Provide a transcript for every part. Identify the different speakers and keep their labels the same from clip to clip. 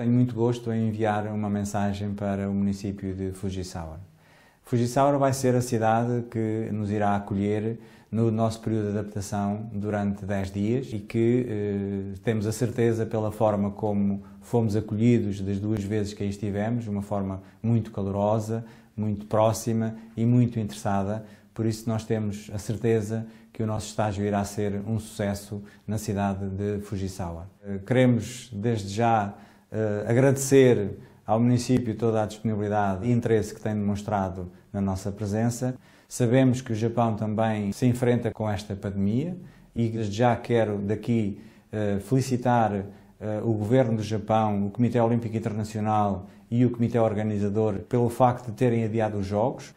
Speaker 1: tenho muito gosto em enviar uma mensagem para o município de fuji Fujisaura vai ser a cidade que nos irá acolher no nosso período de adaptação durante 10 dias e que eh, temos a certeza pela forma como fomos acolhidos das duas vezes que aí estivemos, uma forma muito calorosa, muito próxima e muito interessada. Por isso nós temos a certeza que o nosso estágio irá ser um sucesso na cidade de Fujisawa. Eh, queremos desde já eh, agradecer ao município toda a disponibilidade e interesse que tem demonstrado na nossa presença. Sabemos que o Japão também se enfrenta com esta pandemia e já quero daqui eh, felicitar eh, o Governo do Japão, o Comitê Olímpico Internacional e o Comitê Organizador pelo facto de terem adiado os Jogos.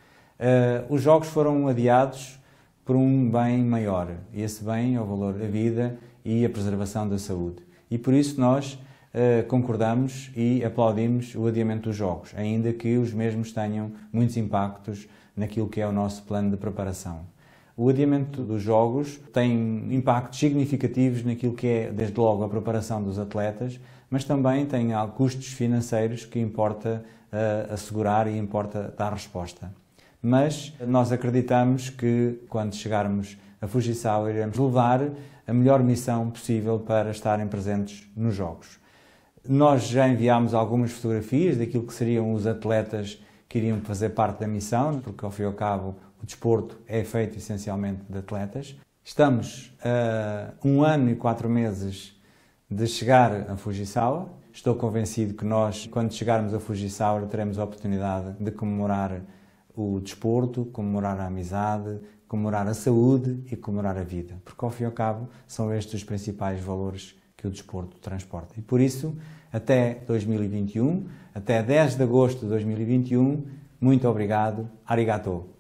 Speaker 1: Os Jogos foram adiados por um bem maior, e esse bem é o valor da vida e a preservação da saúde. E por isso nós eh, concordamos e aplaudimos o adiamento dos jogos, ainda que os mesmos tenham muitos impactos naquilo que é o nosso plano de preparação. O adiamento dos jogos tem impactos significativos naquilo que é, desde logo, a preparação dos atletas, mas também tem custos financeiros que importa uh, assegurar e importa dar resposta. Mas nós acreditamos que, quando chegarmos a Fujisawa, iremos levar a melhor missão possível para estarem presentes nos jogos. Nós já enviámos algumas fotografias daquilo que seriam os atletas que iriam fazer parte da missão, porque ao fim e ao cabo o desporto é feito essencialmente de atletas. Estamos a uh, um ano e quatro meses de chegar a Fujisawa. Estou convencido que nós, quando chegarmos a Fujisawa, teremos a oportunidade de comemorar o desporto, comemorar a amizade, comemorar a saúde e comemorar a vida, porque ao fim e ao cabo são estes os principais valores que o desporto transporta. E por isso, até 2021, até 10 de agosto de 2021, muito obrigado, arigatou.